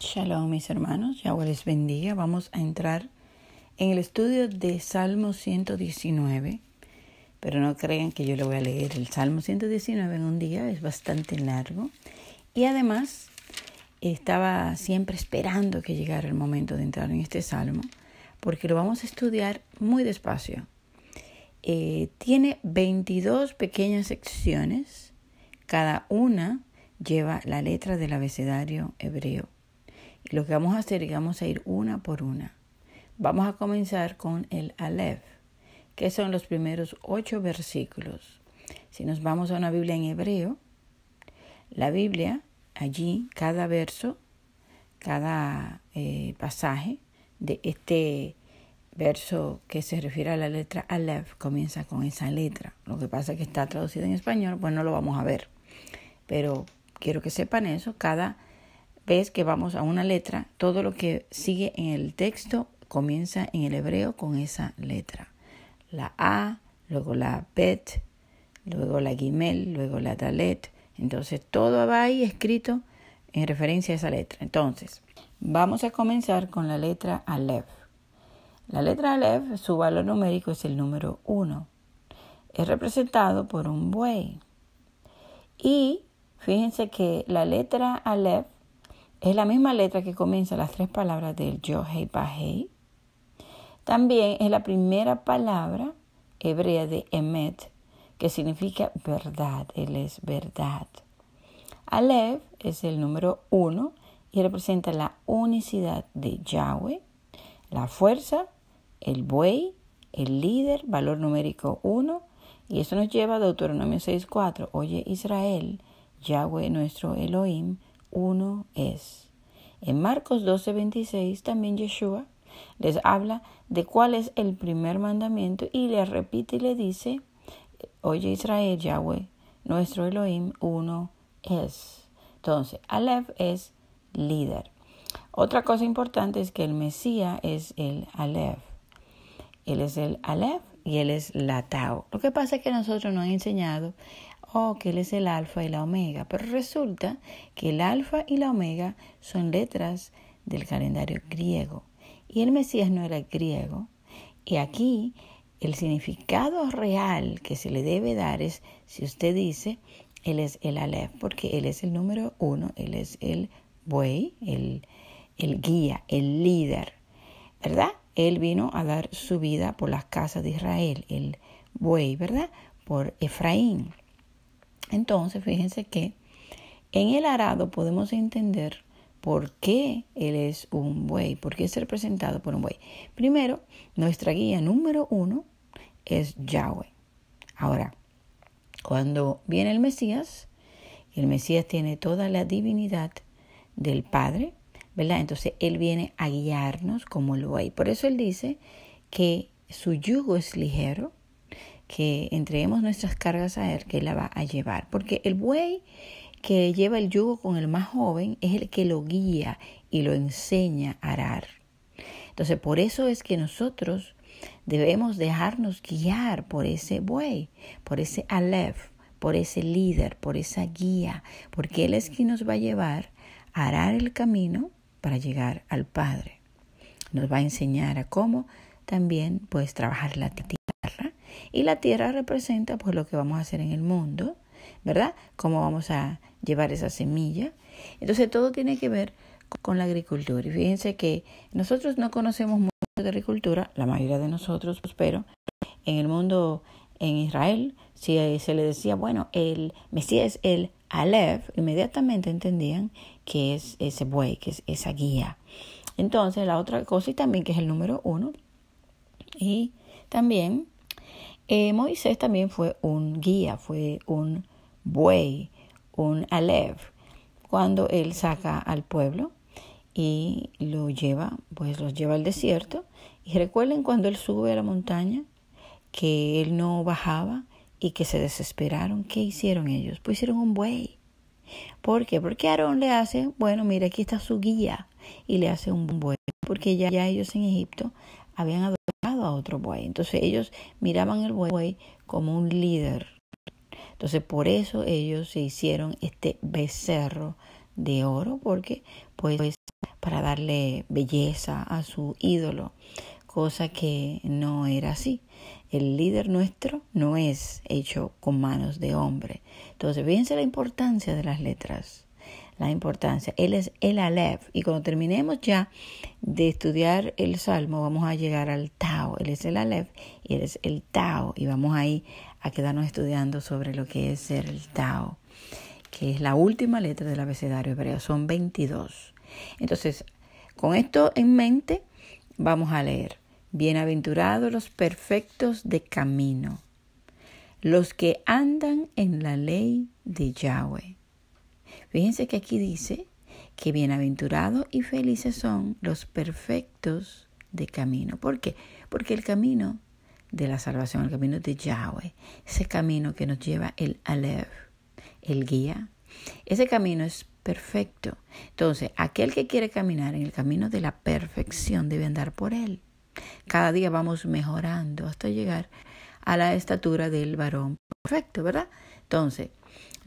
Shalom mis hermanos, Yahweh les bendiga. Vamos a entrar en el estudio de Salmo 119, pero no crean que yo lo voy a leer. El Salmo 119 en un día es bastante largo y además estaba siempre esperando que llegara el momento de entrar en este Salmo porque lo vamos a estudiar muy despacio. Eh, tiene 22 pequeñas secciones, cada una lleva la letra del abecedario hebreo lo que vamos a hacer es vamos a ir una por una. Vamos a comenzar con el Aleph, que son los primeros ocho versículos. Si nos vamos a una Biblia en hebreo, la Biblia, allí cada verso, cada eh, pasaje de este verso que se refiere a la letra Aleph comienza con esa letra. Lo que pasa es que está traducido en español, pues no lo vamos a ver. Pero quiero que sepan eso, cada ves que vamos a una letra, todo lo que sigue en el texto comienza en el hebreo con esa letra. La A, luego la Bet, luego la Gimel, luego la Dalet. Entonces todo va ahí escrito en referencia a esa letra. Entonces, vamos a comenzar con la letra Aleph. La letra Aleph, su valor numérico es el número 1. Es representado por un buey. Y fíjense que la letra Aleph es la misma letra que comienza las tres palabras del yo hei También es la primera palabra hebrea de emet, que significa verdad. Él es verdad. Alev es el número uno y representa la unicidad de Yahweh, la fuerza, el buey, el líder, valor numérico uno. Y eso nos lleva a Deuteronomio 6.4. Oye Israel, Yahweh nuestro Elohim, uno es. En Marcos 12:26 también Yeshua les habla de cuál es el primer mandamiento y le repite y le dice, oye Israel, Yahweh, nuestro Elohim, uno es. Entonces, Aleph es líder. Otra cosa importante es que el Mesías es el Aleph. Él es el Aleph y él es la Tao. Lo que pasa es que nosotros no han enseñado oh, que él es el alfa y la omega, pero resulta que el alfa y la omega son letras del calendario griego y el Mesías no era griego y aquí el significado real que se le debe dar es si usted dice él es el Aleph, porque él es el número uno, él es el buey, el, el guía, el líder, ¿verdad? Él vino a dar su vida por las casas de Israel, el buey, ¿verdad? Por Efraín. Entonces, fíjense que en el arado podemos entender por qué él es un buey, por qué es representado por un buey. Primero, nuestra guía número uno es Yahweh. Ahora, cuando viene el Mesías, el Mesías tiene toda la divinidad del Padre, ¿verdad? Entonces Él viene a guiarnos como el buey. Por eso Él dice que su yugo es ligero que entreguemos nuestras cargas a Él, que Él la va a llevar. Porque el buey que lleva el yugo con el más joven es el que lo guía y lo enseña a arar. Entonces, por eso es que nosotros debemos dejarnos guiar por ese buey, por ese alef por ese líder, por esa guía, porque Él es quien nos va a llevar a arar el camino para llegar al Padre. Nos va a enseñar a cómo también puedes trabajar la y la tierra representa pues lo que vamos a hacer en el mundo, ¿verdad? Cómo vamos a llevar esa semilla. Entonces todo tiene que ver con la agricultura. Y fíjense que nosotros no conocemos mucho de agricultura, la mayoría de nosotros, pues, pero en el mundo, en Israel, si eh, se le decía, bueno, el Mesías es el Aleph, inmediatamente entendían que es ese buey, que es esa guía. Entonces, la otra cosa y también que es el número uno. Y también eh, Moisés también fue un guía, fue un buey, un alev, cuando él saca al pueblo y lo lleva, pues los lleva al desierto. Y recuerden cuando él sube a la montaña, que él no bajaba y que se desesperaron. ¿Qué hicieron ellos? Pues hicieron un buey. ¿Por qué? Porque Aarón le hace, bueno, mira, aquí está su guía y le hace un buey, porque ya, ya ellos en Egipto habían adorado a otro buey. Entonces ellos miraban el buey como un líder. Entonces por eso ellos se hicieron este becerro de oro, porque pues para darle belleza a su ídolo, cosa que no era así. El líder nuestro no es hecho con manos de hombre. Entonces, fíjense la importancia de las letras la importancia. Él es el Aleph. Y cuando terminemos ya de estudiar el Salmo, vamos a llegar al Tao. Él es el Aleph y él es el Tao. Y vamos ahí a quedarnos estudiando sobre lo que es ser el Tao, que es la última letra del abecedario hebreo. Son 22. Entonces, con esto en mente, vamos a leer. Bienaventurados los perfectos de camino, los que andan en la ley de Yahweh Fíjense que aquí dice que bienaventurados y felices son los perfectos de camino. ¿Por qué? Porque el camino de la salvación, el camino de Yahweh, ese camino que nos lleva el Aleph, el guía, ese camino es perfecto. Entonces, aquel que quiere caminar en el camino de la perfección debe andar por él. Cada día vamos mejorando hasta llegar a la estatura del varón perfecto, ¿verdad? Entonces,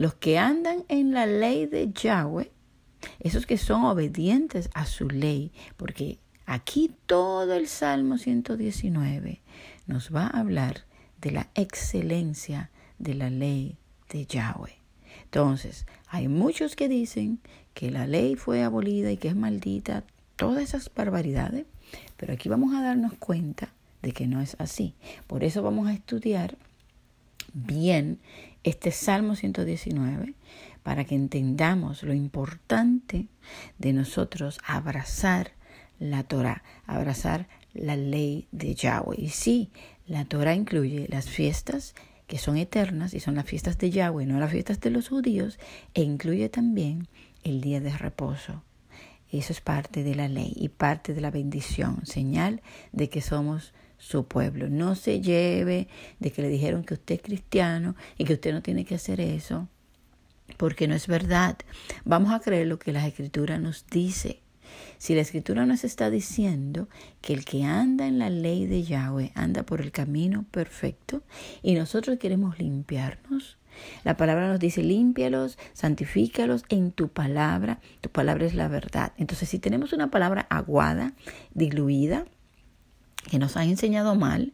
los que andan en la ley de Yahweh, esos que son obedientes a su ley, porque aquí todo el Salmo 119 nos va a hablar de la excelencia de la ley de Yahweh. Entonces, hay muchos que dicen que la ley fue abolida y que es maldita, todas esas barbaridades, pero aquí vamos a darnos cuenta de que no es así. Por eso vamos a estudiar bien este Salmo 119 para que entendamos lo importante de nosotros abrazar la Torah, abrazar la ley de Yahweh. Y sí, la Torah incluye las fiestas que son eternas y son las fiestas de Yahweh, no las fiestas de los judíos, e incluye también el día de reposo. Eso es parte de la ley y parte de la bendición, señal de que somos su pueblo. No se lleve de que le dijeron que usted es cristiano y que usted no tiene que hacer eso, porque no es verdad. Vamos a creer lo que la escritura nos dice. Si la escritura nos está diciendo que el que anda en la ley de Yahweh anda por el camino perfecto y nosotros queremos limpiarnos, la palabra nos dice límpialos, santifícalos en tu palabra. Tu palabra es la verdad. Entonces, si tenemos una palabra aguada, diluida, que nos han enseñado mal,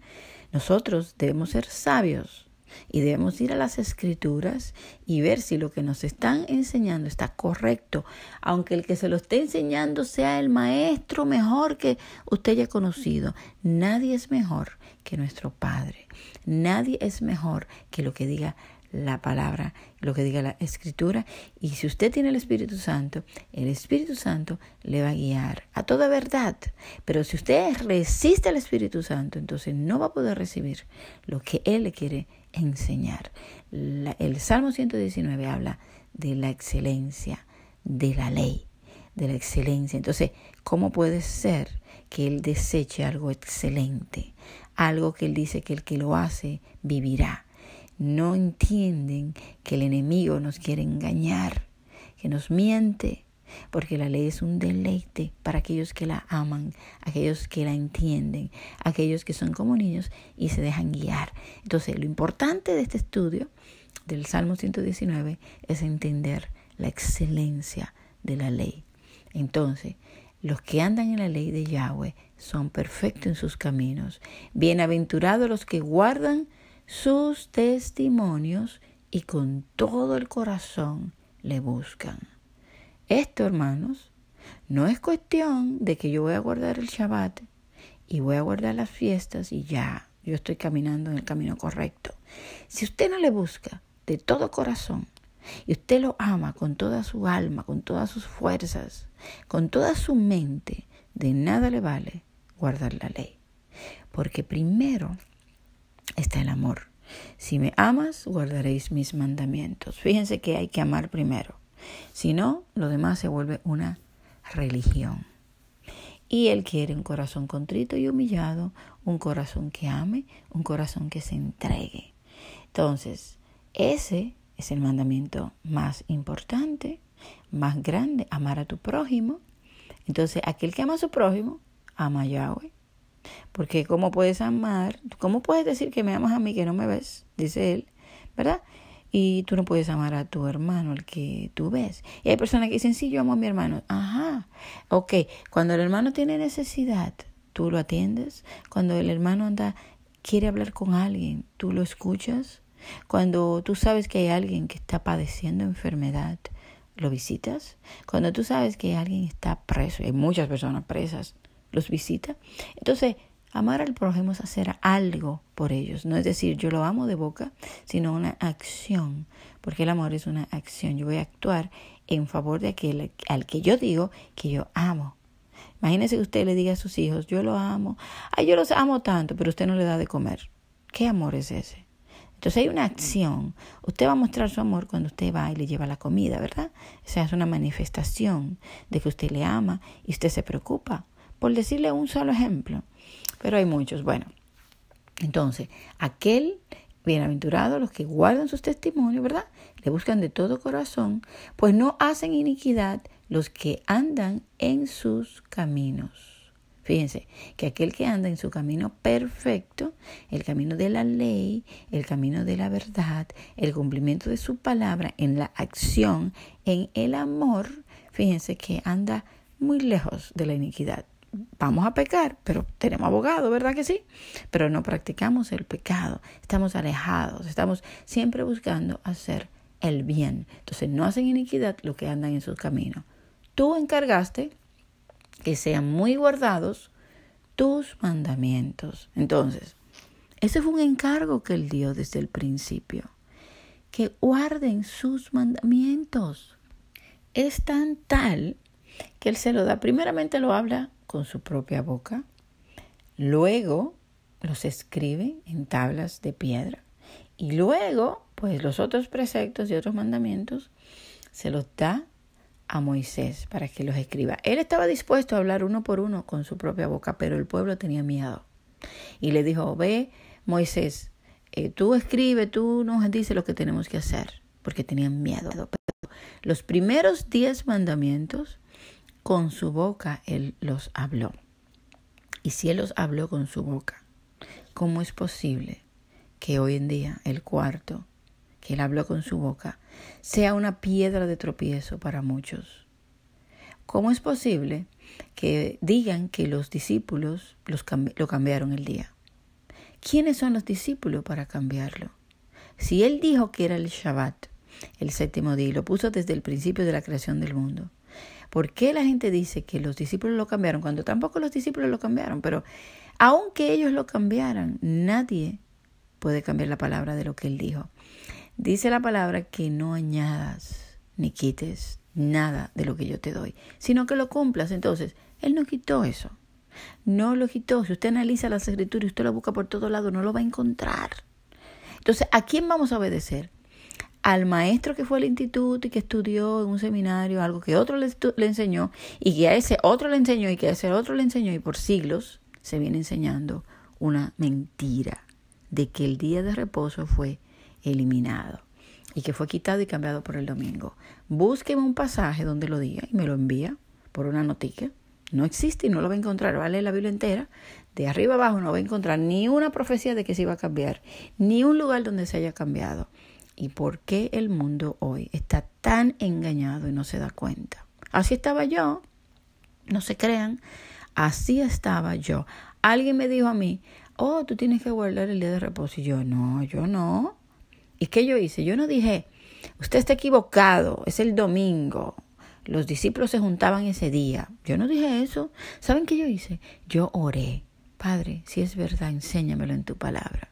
nosotros debemos ser sabios y debemos ir a las escrituras y ver si lo que nos están enseñando está correcto, aunque el que se lo esté enseñando sea el maestro mejor que usted haya conocido. Nadie es mejor que nuestro Padre. Nadie es mejor que lo que diga la palabra, lo que diga la escritura. Y si usted tiene el Espíritu Santo, el Espíritu Santo le va a guiar a toda verdad. Pero si usted resiste al Espíritu Santo, entonces no va a poder recibir lo que Él le quiere enseñar. el Salmo 119 habla de la excelencia de la ley, de la excelencia. Entonces, ¿cómo puede ser que Él deseche algo excelente? Algo que Él dice que el que lo hace vivirá no entienden que el enemigo nos quiere engañar, que nos miente, porque la ley es un deleite para aquellos que la aman, aquellos que la entienden, aquellos que son como niños y se dejan guiar. Entonces, lo importante de este estudio del Salmo 119 es entender la excelencia de la ley. Entonces, los que andan en la ley de Yahweh son perfectos en sus caminos. Bienaventurados los que guardan sus testimonios y con todo el corazón le buscan. Esto, hermanos, no es cuestión de que yo voy a guardar el Shabbat y voy a guardar las fiestas y ya, yo estoy caminando en el camino correcto. Si usted no le busca de todo corazón y usted lo ama con toda su alma, con todas sus fuerzas, con toda su mente, de nada le vale guardar la ley. Porque primero está el amor. Si me amas, guardaréis mis mandamientos. Fíjense que hay que amar primero. Si no, lo demás se vuelve una religión. Y Él quiere un corazón contrito y humillado, un corazón que ame, un corazón que se entregue. Entonces, ese es el mandamiento más importante, más grande, amar a tu prójimo. Entonces, aquel que ama a su prójimo, ama a Yahweh. Porque ¿cómo puedes amar? ¿Cómo puedes decir que me amas a mí que no me ves? Dice él, ¿verdad? Y tú no puedes amar a tu hermano, el que tú ves. Y hay personas que dicen, sí, yo amo a mi hermano. Ajá, ok. Cuando el hermano tiene necesidad, tú lo atiendes. Cuando el hermano anda, quiere hablar con alguien, tú lo escuchas. Cuando tú sabes que hay alguien que está padeciendo enfermedad, lo visitas. Cuando tú sabes que alguien está preso, hay muchas personas presas, los visita. Entonces, amar al prójimo es hacer algo por ellos. No es decir yo lo amo de boca, sino una acción, porque el amor es una acción. Yo voy a actuar en favor de aquel al que yo digo que yo amo. Imagínese que usted le diga a sus hijos, yo lo amo, ay, yo los amo tanto, pero usted no le da de comer. ¿Qué amor es ese? Entonces hay una acción. Usted va a mostrar su amor cuando usted va y le lleva la comida, ¿verdad? O sea, es una manifestación de que usted le ama y usted se preocupa por decirle un solo ejemplo, pero hay muchos. Bueno, entonces, aquel bienaventurado los que guardan sus testimonios, ¿verdad? Le buscan de todo corazón, pues no hacen iniquidad los que andan en sus caminos. Fíjense que aquel que anda en su camino perfecto, el camino de la ley, el camino de la verdad, el cumplimiento de su palabra, en la acción, en el amor, fíjense que anda muy lejos de la iniquidad vamos a pecar, pero tenemos abogado, ¿verdad que sí? Pero no practicamos el pecado, estamos alejados, estamos siempre buscando hacer el bien. Entonces no hacen iniquidad lo que andan en sus caminos. Tú encargaste que sean muy guardados tus mandamientos. Entonces, ese fue un encargo que él dio desde el principio, que guarden sus mandamientos. Es tan tal que él se lo da. Primeramente lo habla con su propia boca, luego los escribe en tablas de piedra y luego, pues los otros preceptos y otros mandamientos se los da a Moisés para que los escriba. Él estaba dispuesto a hablar uno por uno con su propia boca, pero el pueblo tenía miedo. Y le dijo, ve, Moisés, eh, tú escribe, tú nos dices lo que tenemos que hacer, porque tenían miedo. los primeros diez mandamientos con su boca Él los habló. Y si Él los habló con su boca, ¿cómo es posible que hoy en día el cuarto que Él habló con su boca sea una piedra de tropiezo para muchos? ¿Cómo es posible que digan que los discípulos lo cambiaron el día? ¿Quiénes son los discípulos para cambiarlo? Si Él dijo que era el Shabbat, el séptimo día, y lo puso desde el principio de la creación del mundo, ¿Por qué la gente dice que los discípulos lo cambiaron cuando tampoco los discípulos lo cambiaron? Pero aunque ellos lo cambiaran, nadie puede cambiar la palabra de lo que él dijo. Dice la palabra que no añadas ni quites nada de lo que yo te doy, sino que lo cumplas. Entonces, él no quitó eso. No lo quitó. Si usted analiza las escrituras y usted lo busca por todo lado, no lo va a encontrar. Entonces, ¿a quién vamos a obedecer? al maestro que fue al instituto y que estudió en un seminario algo que otro le, enseñó y que a ese otro le enseñó y que a ese otro le enseñó y por siglos se viene enseñando una mentira de que el día de reposo fue eliminado y que fue quitado y cambiado por el domingo. Búsqueme un pasaje donde lo diga y me lo envía por una noticia. No existe y no lo va a encontrar. Vale la Biblia entera. De arriba abajo no va a encontrar ni una profecía de que se iba a cambiar, ni un lugar donde se haya cambiado y por qué el mundo hoy está tan engañado y no se da cuenta. Así estaba yo, no se crean, así estaba yo. Alguien me dijo a mí, oh, tú tienes que guardar el día de reposo. Y yo, no, yo no. ¿Y qué yo hice? Yo no dije, usted está equivocado, es el domingo. Los discípulos se juntaban ese día. Yo no dije eso. ¿Saben qué yo hice? Yo oré. Padre, si es verdad, enséñamelo en tu palabra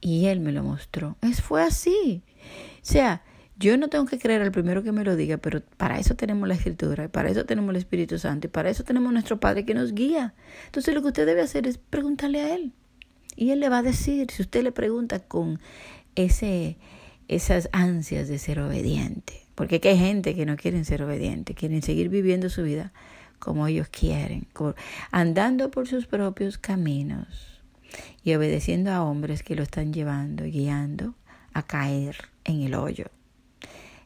y él me lo mostró. Es fue así. O sea, yo no tengo que creer al primero que me lo diga, pero para eso tenemos la escritura, y para eso tenemos el Espíritu Santo, y para eso tenemos nuestro Padre que nos guía. Entonces lo que usted debe hacer es preguntarle a Él. Y Él le va a decir, si usted le pregunta con ese, esas ansias de ser obediente, porque hay gente que no quiere ser obediente, quieren seguir viviendo su vida como ellos quieren, andando por sus propios caminos y obedeciendo a hombres que lo están llevando guiando a caer en el hoyo.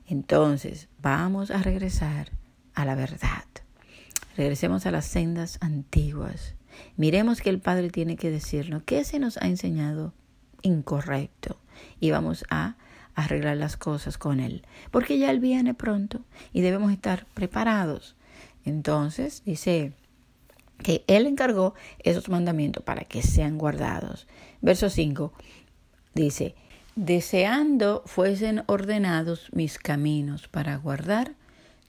Entonces vamos a regresar a la verdad. Regresemos a las sendas antiguas. Miremos que el Padre tiene que decirnos qué se nos ha enseñado incorrecto y vamos a arreglar las cosas con Él, porque ya Él viene pronto y debemos estar preparados. Entonces dice que Él encargó esos mandamientos para que sean guardados. Verso 5 dice, deseando fuesen ordenados mis caminos para guardar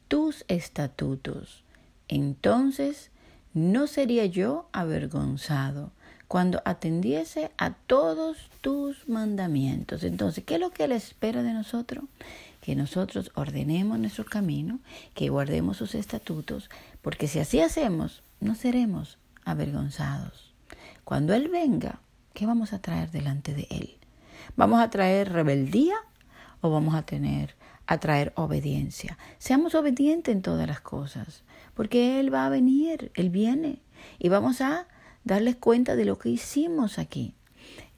tus estatutos, entonces no sería yo avergonzado cuando atendiese a todos tus mandamientos. Entonces, ¿qué es lo que Él espera de nosotros? Que nosotros ordenemos nuestro camino, que guardemos sus estatutos, porque si así hacemos, no seremos avergonzados. Cuando Él venga, ¿qué vamos a traer delante de Él? ¿Vamos a traer rebeldía o vamos a tener a traer obediencia? Seamos obedientes en todas las cosas, porque Él va a venir, Él viene, y vamos a darles cuenta de lo que hicimos aquí.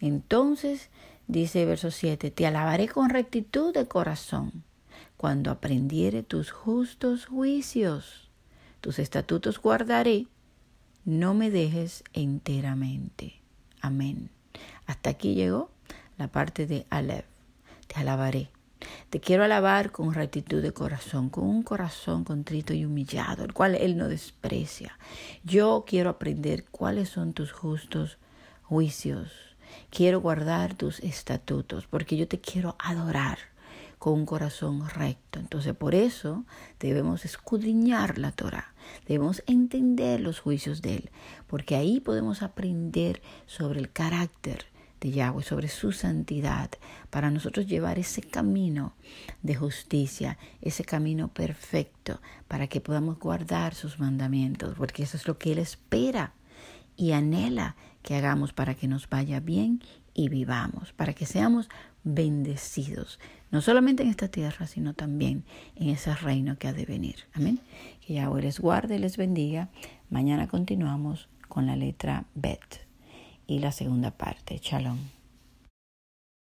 Entonces, dice verso 7, te alabaré con rectitud de corazón cuando aprendiere tus justos juicios. Tus estatutos guardaré no me dejes enteramente. Amén. Hasta aquí llegó la parte de Aleph. Te alabaré. Te quiero alabar con rectitud de corazón, con un corazón contrito y humillado, el cual Él no desprecia. Yo quiero aprender cuáles son tus justos juicios. Quiero guardar tus estatutos, porque yo te quiero adorar con un corazón recto. Entonces, por eso debemos escudriñar la Torah Debemos entender los juicios de Él, porque ahí podemos aprender sobre el carácter de Yahweh, sobre su santidad, para nosotros llevar ese camino de justicia, ese camino perfecto, para que podamos guardar sus mandamientos, porque eso es lo que Él espera y anhela que hagamos para que nos vaya bien y vivamos, para que seamos bendecidos no solamente en esta tierra, sino también en ese reino que ha de venir. Amén. Que Yahweh les guarde y les bendiga. Mañana continuamos con la letra Bet y la segunda parte. Shalom.